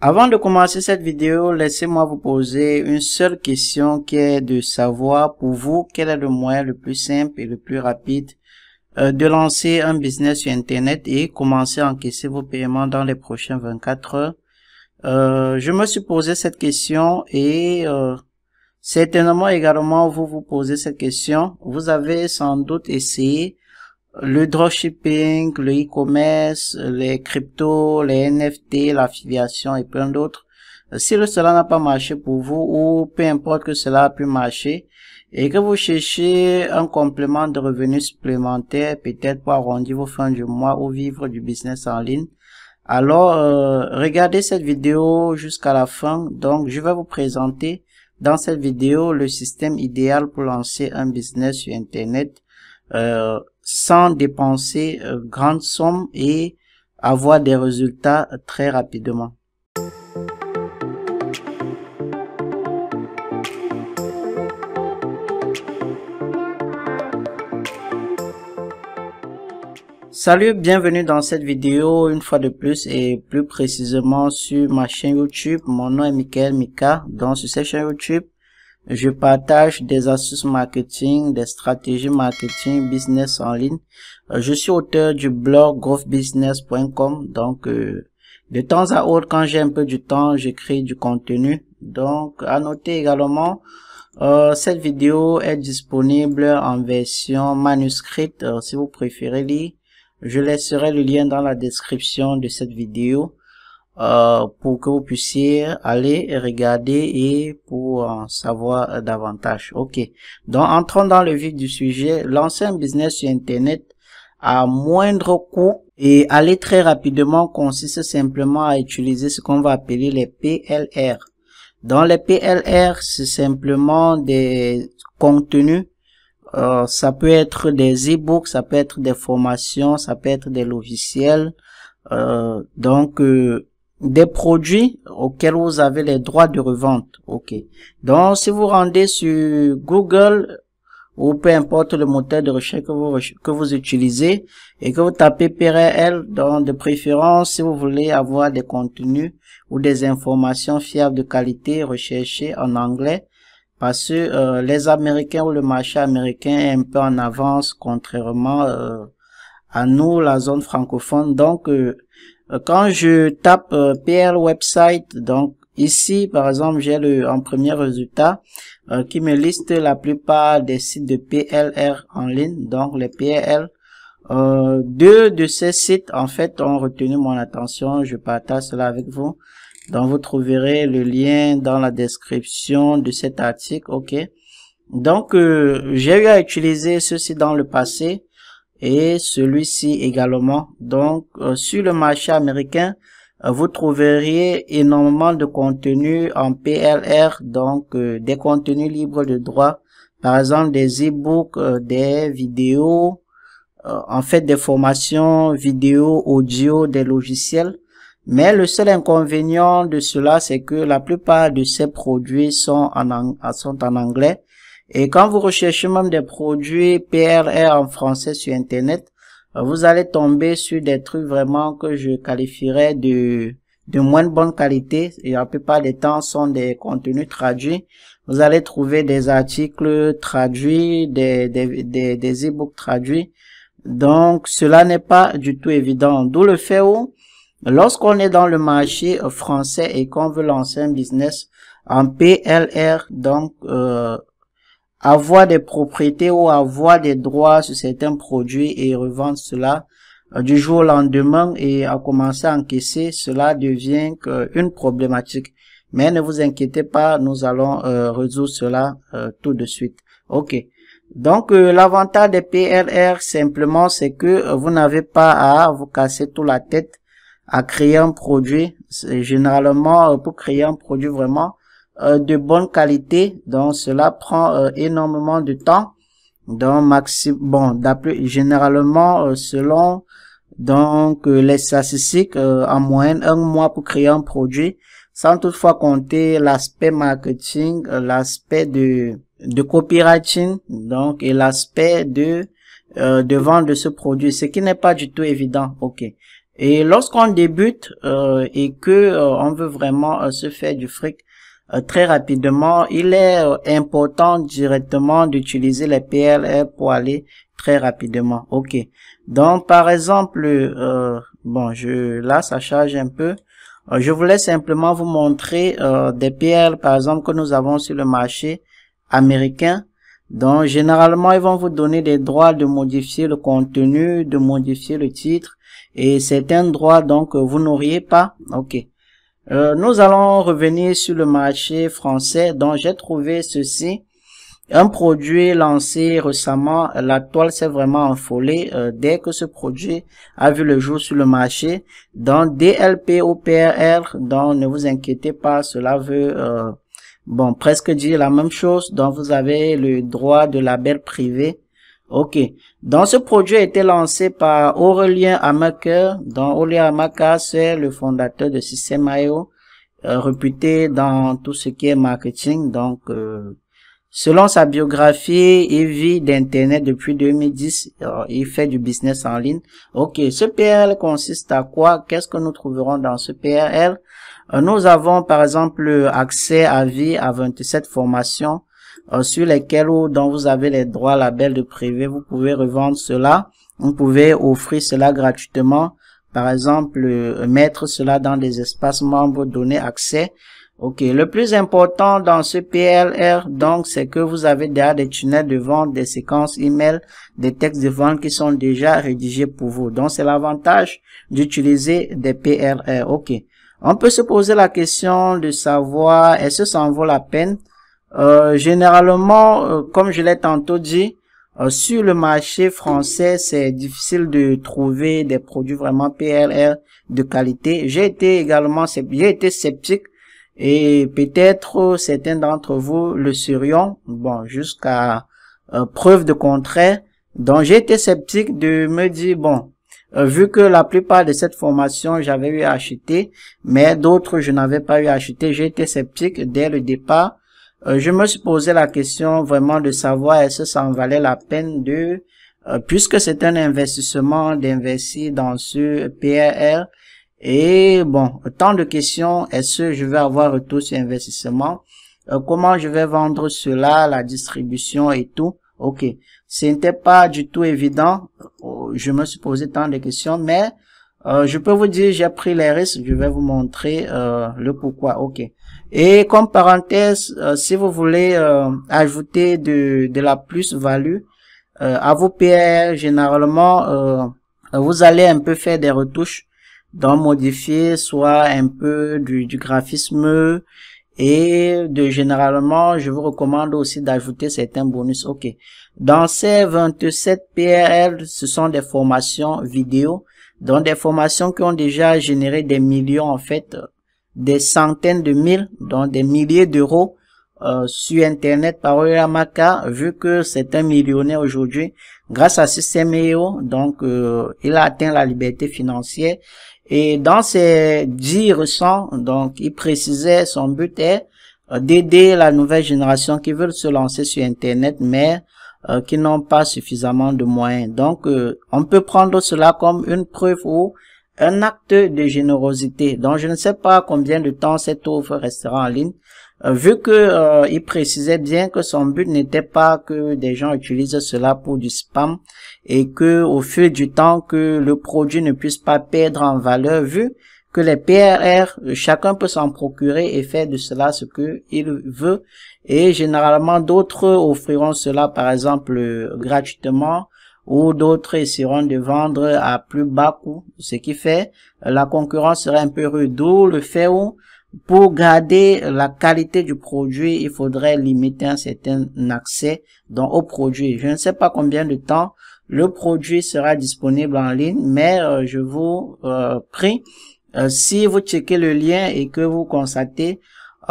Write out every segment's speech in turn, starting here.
Avant de commencer cette vidéo, laissez-moi vous poser une seule question qui est de savoir pour vous quel est le moyen le plus simple et le plus rapide euh, de lancer un business sur Internet et commencer à encaisser vos paiements dans les prochains 24 heures. Euh, je me suis posé cette question et euh, certainement également vous vous posez cette question. Vous avez sans doute essayé le dropshipping, le e-commerce, les cryptos, les NFT, l'affiliation et plein d'autres. Euh, si cela n'a pas marché pour vous ou peu importe que cela a pu marcher et que vous cherchez un complément de revenus supplémentaires, peut-être pour arrondir vos fins du mois ou vivre du business en ligne, alors euh, regardez cette vidéo jusqu'à la fin. Donc je vais vous présenter dans cette vidéo le système idéal pour lancer un business sur internet. Euh, sans dépenser euh, grandes sommes et avoir des résultats euh, très rapidement. Salut, bienvenue dans cette vidéo une fois de plus et plus précisément sur ma chaîne YouTube. Mon nom est Michael Mika. Donc sur cette chaîne YouTube, je partage des astuces marketing, des stratégies marketing, business en ligne. Euh, je suis auteur du blog growthbusiness.com. Donc, euh, de temps à autre, quand j'ai un peu du temps, j'écris du contenu. Donc, à noter également, euh, cette vidéo est disponible en version manuscrite si vous préférez lire. Je laisserai le lien dans la description de cette vidéo. Euh, pour que vous puissiez aller regarder et pour en savoir euh, davantage. Ok, donc entrons dans le vif du sujet. Lancer un business sur Internet à moindre coût et aller très rapidement consiste simplement à utiliser ce qu'on va appeler les PLR. Dans les PLR, c'est simplement des contenus. Euh, ça peut être des e-books, ça peut être des formations, ça peut être des logiciels. donc, des produits auxquels vous avez les droits de revente. OK. Donc, si vous rendez sur Google ou peu importe le moteur de recherche que vous, que vous utilisez et que vous tapez PRL, donc de préférence, si vous voulez avoir des contenus ou des informations fiables de qualité recherchées en anglais, parce que euh, les Américains ou le marché américain est un peu en avance contrairement euh, à nous, la zone francophone. Donc, euh, euh, quand je tape euh, PL Website, donc ici, par exemple, j'ai le en premier résultat euh, qui me liste la plupart des sites de PLR en ligne, donc les PL. Euh, deux de ces sites, en fait, ont retenu mon attention. Je partage cela avec vous. Donc, vous trouverez le lien dans la description de cet article. OK. Donc, j'ai eu à utiliser ceci dans le passé et celui-ci également. Donc, euh, sur le marché américain, euh, vous trouveriez énormément de contenus en PLR, donc euh, des contenus libres de droit, par exemple des e-books, des vidéos, en fait des formations vidéo, audio, des logiciels. Mais le seul inconvénient de cela, c'est que la plupart de ces produits sont sont en anglais et quand vous recherchez même des produits PLR en français sur Internet, vous allez tomber sur des trucs vraiment que je qualifierais de, de moins bonne qualité. Et la plupart des temps sont des contenus traduits. Vous allez trouver des articles traduits, des, des, des, e traduits. Donc, cela n'est pas du tout évident. D'où le fait où, lorsqu'on est dans le marché français et qu'on veut lancer un business en PLR, donc, euh, avoir des propriétés ou avoir des droits sur certains produits et revendre cela euh, du jour au lendemain et à commencer à encaisser, cela devient une problématique. Mais ne vous inquiétez pas, nous allons euh, résoudre cela euh, tout de suite. OK. Donc, l'avantage des PLR, simplement, c'est que vous n'avez pas à vous casser toute la tête à créer un produit. Généralement, pour créer un produit vraiment, euh, de bonne qualité. Donc, cela prend euh, énormément de temps. Donc, maxi bon, d'après généralement, euh, selon donc les statistiques, en moyenne un mois pour créer un produit, sans toutefois compter l'aspect marketing, l'aspect de de copywriting, donc et l'aspect de de vente de ce produit, ce qui n'est pas du tout évident. Ok. Et lorsqu'on débute et que on veut vraiment se faire du fric, euh, très rapidement, il est euh, important directement d'utiliser les PLR pour aller très rapidement. OK. Donc, par exemple, euh, bon, je là, ça charge un peu. Euh, je voulais simplement vous montrer des PL, par exemple, que nous avons sur le marché américain. Donc, généralement, ils vont vous donner des droits de modifier le contenu, de modifier le titre et un droit donc, vous n'auriez pas. OK. Euh, nous allons revenir sur le marché français dont j'ai trouvé ceci. Un produit lancé récemment, la toile s'est vraiment enfolée euh, dès que ce produit a vu le jour sur le marché. Dans DLP ou donc ne vous inquiétez pas, cela veut euh, bon presque dire la même chose. Donc vous avez le droit de label privé. Ok, donc, ce projet a été lancé par Aurélien Amaker. Donc, Aurélien Amaker, c'est le fondateur de System.io, e euh, réputé dans tout ce qui est marketing. Donc, euh, selon sa biographie, il vit d'Internet depuis 2010. Euh, il fait du business en ligne. OK, ce PRL consiste à quoi Qu'est-ce que nous trouverons dans ce PRL euh, Nous avons, par exemple, accès à vie à 27 formations euh, sur lesquels ou dont vous avez les droits labels de privé, vous pouvez revendre cela, vous pouvez offrir cela gratuitement, par exemple euh, mettre cela dans des espaces membres, donner accès. Ok, le plus important dans ce PLR, donc, c'est que vous avez déjà des tunnels de vente, des séquences email, des textes de vente qui sont déjà rédigés pour vous. Donc, c'est l'avantage d'utiliser des PLR. Ok, on peut se poser la question de savoir, est-ce que ça en vaut la peine euh, généralement, euh, comme je l'ai tantôt dit, euh, sur le marché français, c'est difficile de trouver des produits vraiment PLR de qualité. J'ai été également j'ai été sceptique et peut-être certains d'entre vous le serions bon, jusqu'à preuve de contraire. Donc, j'ai été sceptique de me dire, bon, vu que la plupart de cette formation, j'avais eu à acheter, mais d'autres, je n'avais pas eu à acheter. J'ai été sceptique dès le départ. Euh, je me suis posé la question vraiment de savoir est-ce que ça en valait la peine de, euh, puisque c'est un investissement d'investir dans ce PRR. Et bon, tant de questions, est-ce que je vais avoir retour sur investissement euh, Comment je vais vendre cela, la distribution et tout Ok, ce n'était pas du tout évident. Je me suis posé tant de questions, mais euh, je peux vous dire, j'ai pris les risques, je vais vous montrer euh, le pourquoi, ok. Et comme parenthèse, euh, si vous voulez ajouter de, de la plus-value à vos PR, généralement, vous allez un peu faire des retouches, dans modifier soit un peu du, du graphisme, et de généralement, je vous recommande aussi d'ajouter certains bonus, ok. Dans ces 27 PRL, ce sont des formations vidéo, dont des formations qui ont déjà généré des millions, en fait, des centaines de mille, donc des milliers d'euros euh, sur Internet par Ka, vu que c'est un millionnaire aujourd'hui. Grâce à ce CMEO, donc, euh, il a atteint la liberté financière. Et dans ces 10 récents, donc, il précisait son but est euh, d'aider la nouvelle génération qui veut se lancer sur Internet, mais euh, qui n'ont pas suffisamment de moyens. Donc, euh, on peut prendre cela comme une preuve ou un acte de générosité. Donc, je ne sais pas combien de temps cette offre restera en ligne, euh, vu que il précisait bien que son but n'était pas que des gens utilisent cela pour du spam et que au fil du temps que le produit ne puisse pas perdre en valeur vu que les PRR, chacun peut s'en procurer et faire de cela ce qu'il veut et généralement, d'autres offriront cela, par exemple, gratuitement ou d'autres essaieront de vendre à plus bas coût, ce qui fait la concurrence serait un peu rude, d'où le fait où pour garder la qualité du produit, il faudrait limiter un certain accès donc, au produit. Je ne sais pas combien de temps le produit sera disponible en ligne, mais euh, je vous euh, prie, euh, si vous checkez le lien et que vous constatez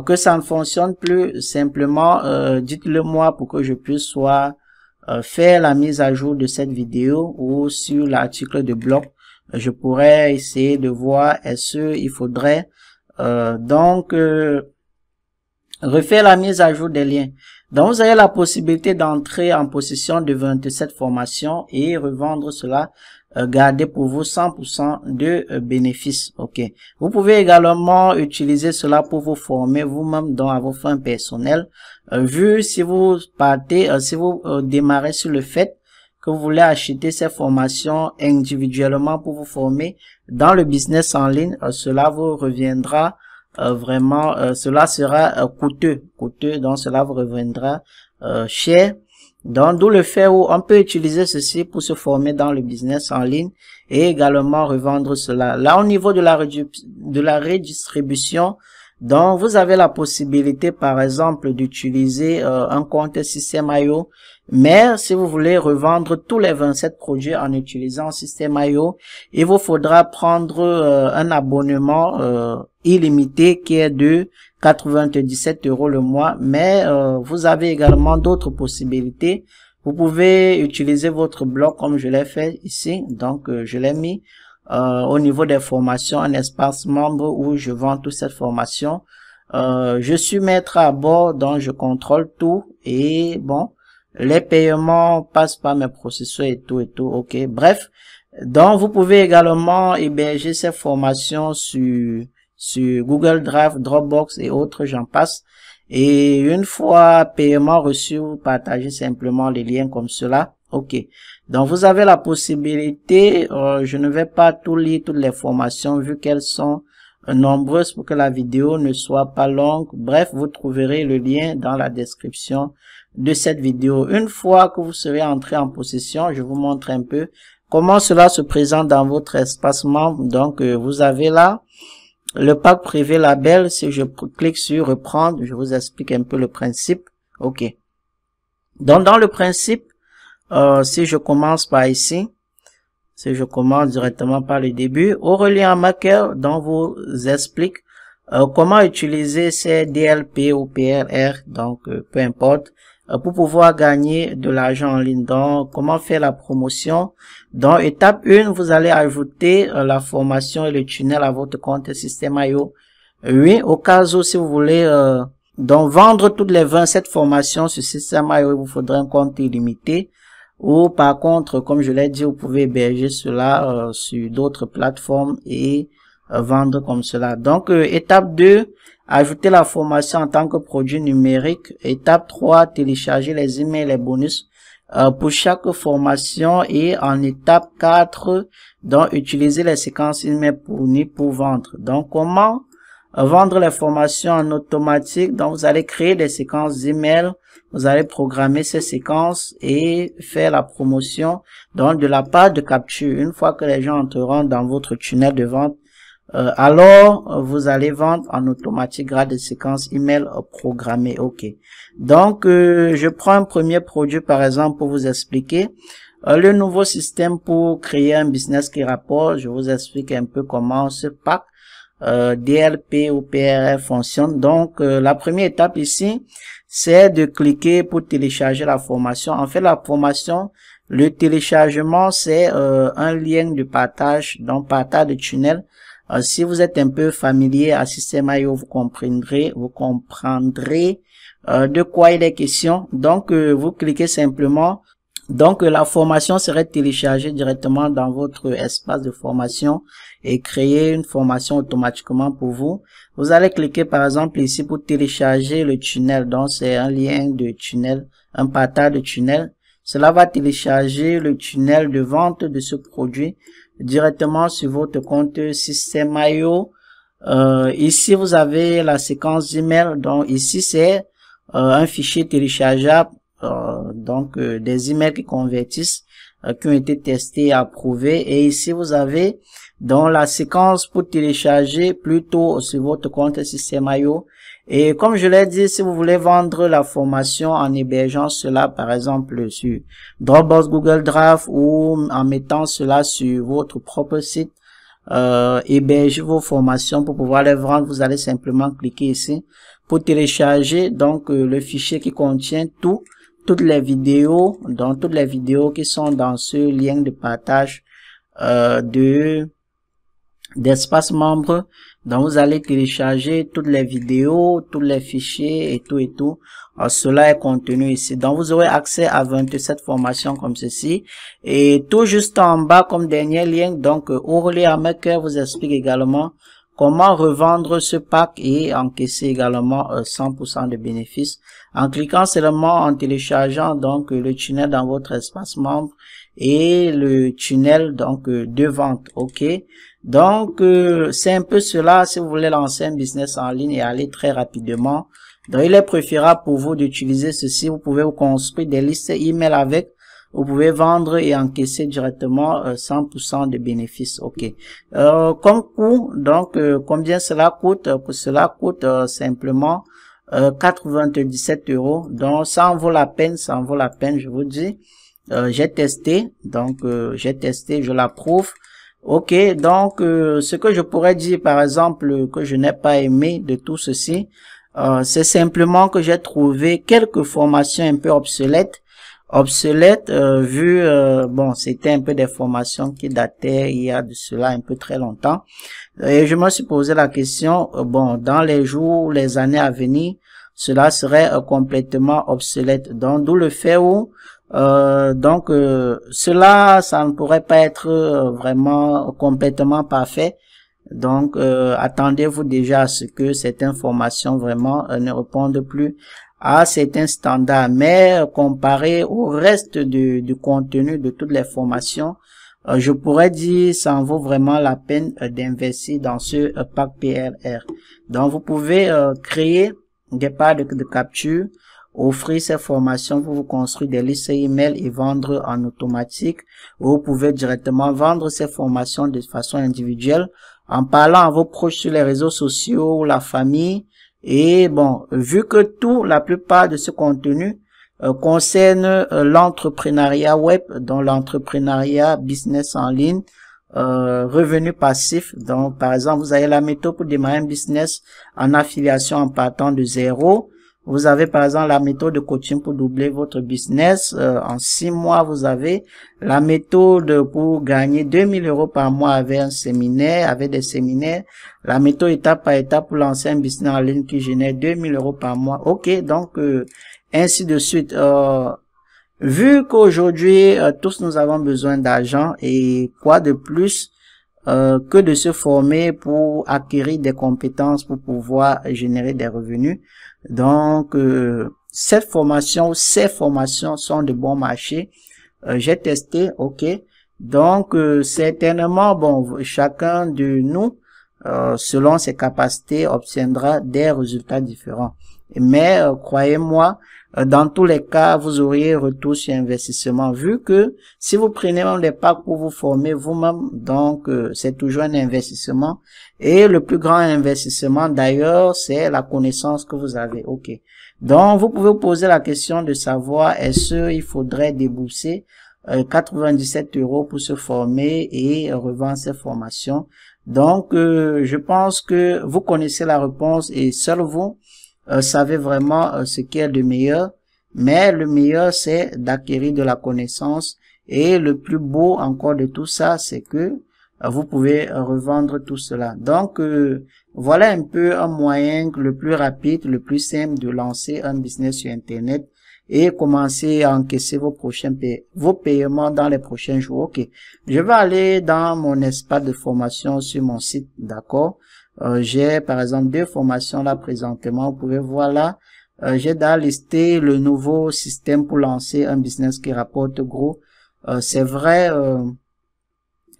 que ça ne fonctionne plus, simplement euh, dites-le moi pour que je puisse soit euh, faire la mise à jour de cette vidéo ou sur l'article de blog, je pourrais essayer de voir est-ce qu'il faudrait euh, donc refaire la mise à jour des liens. Donc vous avez la possibilité d'entrer en possession de 27 formations et revendre cela euh, garder pour vous 100% de euh, bénéfices. Ok. Vous pouvez également utiliser cela pour vous former vous-même dans vos fins personnelles. Euh, vu si vous partez, si vous démarrez sur le fait que vous voulez acheter ces formations individuellement pour vous former dans le business en ligne, cela vous reviendra vraiment, cela sera coûteux, coûteux, donc cela vous reviendra cher. Donc, d'où le fait où on peut utiliser ceci pour se former dans le business en ligne et également revendre cela. Là, au niveau de la, de la redistribution, donc, vous avez la possibilité, par exemple, d'utiliser euh, un compte système IO. mais si vous voulez revendre tous les 27 produits en utilisant système IO, il vous faudra prendre euh, un abonnement euh, illimité qui est de 97 euros le mois, mais vous avez également d'autres possibilités. Vous pouvez utiliser votre blog comme je l'ai fait ici, donc je l'ai mis. Euh, au niveau des formations, un espace membre où je vends toute cette formation. Euh, je suis maître à bord, donc je contrôle tout. Et bon, les paiements passent par mes processeurs et tout et tout. Ok, bref. Donc, vous pouvez également héberger ces formations sur, sur Google Drive, Dropbox et autres, j'en passe. Et une fois paiement reçu, vous partagez simplement les liens comme cela. OK. Donc, vous avez la possibilité, euh, je ne vais pas tout lire, toutes les formations, vu qu'elles sont euh, nombreuses pour que la vidéo ne soit pas longue. Bref, vous trouverez le lien dans la description de cette vidéo. Une fois que vous serez entré en possession, je vous montre un peu comment cela se présente dans votre espace membre. Donc, euh, vous avez là le pack privé label. Si je clique sur reprendre, je vous explique un peu le principe. OK. Donc, dans le principe, euh, si je commence par ici, si je commence directement par le début, Aurélien Macker dont vous explique euh, comment utiliser ces DLP ou PLR, donc euh, peu importe, pour pouvoir gagner de l'argent en ligne. Donc, comment faire la promotion Dans étape 1, vous allez ajouter la formation et le tunnel à votre compte système IO. Oui, au cas où si vous voulez donc vendre toutes les 27 formations sur système IO, il vous faudra un compte illimité. Ou par contre, comme je l'ai dit, vous pouvez héberger cela euh, sur d'autres plateformes et euh, vendre comme cela. Donc, euh, étape 2, ajouter la formation en tant que produit numérique. Étape 3, télécharger les emails et les bonus pour chaque formation. Et en étape 4, donc, utiliser les séquences email ni pour vendre. Donc, comment vendre les formations en automatique? Donc, vous allez créer des séquences email vous allez programmer ces séquences et faire la promotion donc de la page de capture. Une fois que les gens entreront dans votre tunnel de vente, euh, alors vous allez vendre en automatique grade des séquences email programmées. OK. Donc, euh, je prends un premier produit par exemple pour vous expliquer. Euh, le nouveau système pour créer un business qui rapporte, je vous explique un peu comment ce pack euh, DLP ou PRF fonctionne. Donc, euh, la première étape ici, c'est de cliquer pour télécharger la formation. En fait, la formation, le téléchargement, c'est euh, un lien de partage, donc partage de tunnel. si vous êtes un peu familier à System.io, vous comprendrez, vous comprendrez de quoi il est question. Donc, vous cliquez simplement donc, la formation serait téléchargée directement dans votre espace de formation et créer une formation automatiquement pour vous. Vous allez cliquer par exemple ici pour télécharger le tunnel. Donc, c'est un lien de tunnel, un partage de tunnel. Cela va télécharger le tunnel de vente de ce produit directement sur votre compte système Euh, ici, vous avez la séquence email. Donc, ici, c'est euh, un fichier téléchargeable euh, donc euh, des emails qui convertissent euh, qui ont été testés, et approuvés. Et ici, vous avez dans la séquence pour télécharger plutôt sur votre compte système I.O Et comme je l'ai dit, si vous voulez vendre la formation en hébergeant cela, par exemple, sur Dropbox, Google Drive ou en mettant cela sur votre propre site, euh, vos formations pour pouvoir les vendre, vous allez simplement cliquer ici pour télécharger donc le fichier qui contient tout toutes les vidéos, dans toutes les vidéos qui sont dans ce lien de partage euh, de d'espace membre. dont vous allez télécharger toutes les vidéos, tous les fichiers et tout et tout. Ah, cela est contenu ici. Donc vous aurez accès à 27 formations comme ceci. Et tout juste en bas comme dernier lien, donc euh, au à Amaker vous explique également comment revendre ce pack et encaisser également 100% euh, de bénéfices en cliquant seulement en téléchargeant donc le tunnel dans votre espace membre et le tunnel donc de vente ok donc euh, c'est un peu cela si vous voulez lancer un business en ligne et aller très rapidement donc il est préférable pour vous d'utiliser ceci vous pouvez vous construire des listes email avec vous pouvez vendre et encaisser directement 100% euh, de bénéfices. Ok. Euh, comme coût, donc combien cela coûte cela coûte simplement 97 euh, euros. Donc ça en vaut la peine, ça en vaut la peine, je vous dis. Euh, j'ai testé, donc euh, j'ai testé, je l'approuve. Ok, donc ce que je pourrais dire par exemple que je n'ai pas aimé de tout ceci, c'est simplement que j'ai trouvé quelques formations un peu obsolètes obsolète euh, vu euh, bon c'était un peu des formations qui dataient il y a de cela un peu très longtemps et je me suis posé la question euh, bon dans les jours les années à venir cela serait complètement obsolète donc d'où le fait où donc cela ça ne pourrait pas être vraiment complètement parfait donc attendez-vous déjà à ce que cette information vraiment ne réponde plus à c'est un standard, mais comparé au reste du, contenu de toutes les formations, euh, je pourrais dire ça en vaut vraiment la peine euh, d'investir dans ce euh, pack PRR. Donc vous pouvez créer des parts de, capture, offrir ces formations, pour vous construire des listes email et vendre en automatique. Vous pouvez directement vendre ces formations de façon individuelle en parlant à vos proches sur les réseaux sociaux ou la famille et bon, vu que tout, la plupart de ce contenu euh, concerne euh, l'entrepreneuriat web, dans l'entrepreneuriat business en ligne, euh, passif, Donc, par exemple, vous avez la méthode pour démarrer un business en affiliation en partant de zéro. Vous avez par exemple la méthode de coaching pour doubler votre business. Euh, en six mois, vous avez la méthode pour gagner 2000 euros par mois avec un séminaire, avec des séminaires. La méthode étape par étape pour lancer un business en ligne qui génère 2000 euros par mois. Ok, donc euh, ainsi de suite. Euh, vu qu'aujourd'hui, tous nous avons besoin d'argent et quoi de plus que de se former pour acquérir des compétences pour pouvoir générer des revenus. Donc, euh, cette formation, ces formations sont de bon marché. Euh, j'ai testé, ok. Donc, euh, certainement, bon, chacun de nous, selon ses capacités, obtiendra des résultats différents. Mais, croyez-moi, euh, dans tous les cas, vous auriez retour sur investissement vu que si vous prenez même des packs pour vous former vous-même, donc euh, c'est toujours un investissement. Et le plus grand investissement d'ailleurs, c'est la connaissance que vous avez. OK. Donc vous pouvez vous poser la question de savoir est-ce qu'il faudrait débourser 97 euh, euros pour se former et revendre ses formations. Donc, je pense que vous connaissez la réponse et seul vous, euh, savez vraiment euh, ce qui est le meilleur, mais le meilleur, c'est d'acquérir de la connaissance. Et le plus beau encore de tout ça, c'est que euh, vous pouvez revendre tout cela. Donc, voilà un peu un moyen le plus rapide, le plus simple de lancer un business sur Internet et commencer à encaisser vos prochains vos paiements dans les prochains jours. Ok, je vais aller dans mon espace de formation sur mon site, d'accord euh, j'ai par exemple deux formations là présentement. Vous pouvez voir là, euh, j'ai déjà listé le nouveau système pour lancer un business qui rapporte gros. Euh, c'est vrai,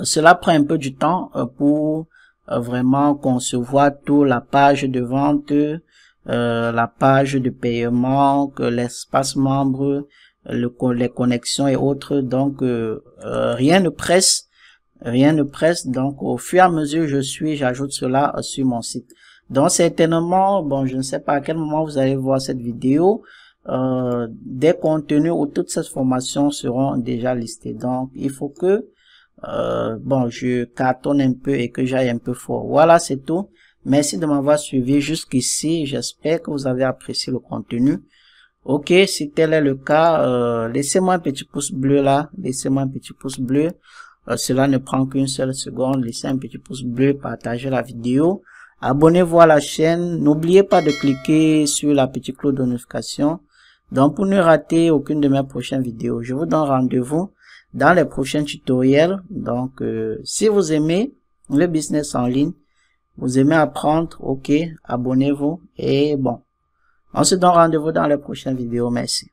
cela prend un peu du temps pour vraiment concevoir tout la page de vente, la page de paiement, l'espace membre, le, les connexions et autres. Donc, rien ne presse Rien ne presse, donc au fur et à mesure je suis, j'ajoute cela sur mon site. Donc certainement, bon, je ne sais pas à quel moment vous allez voir cette vidéo, euh, des contenus ou toutes ces formations seront déjà listées. Donc il faut que, euh, bon, je cartonne un peu et que j'aille un peu fort. Voilà, c'est tout. Merci de m'avoir suivi jusqu'ici. J'espère que vous avez apprécié le contenu. Ok, si tel est le cas, euh, laissez-moi un petit pouce bleu là. Laissez-moi un petit pouce bleu. Euh, cela ne prend qu'une seule seconde. Laissez un petit pouce bleu, partagez la vidéo. Abonnez-vous à la chaîne. N'oubliez pas de cliquer sur la petite cloche de notification. Donc, pour ne rater aucune de mes prochaines vidéos, je vous donne rendez-vous dans les prochains tutoriels. Donc, euh, si vous aimez le business en ligne, vous aimez apprendre, ok, abonnez-vous. Et bon, on se donne rendez-vous dans les prochaines vidéos. Merci.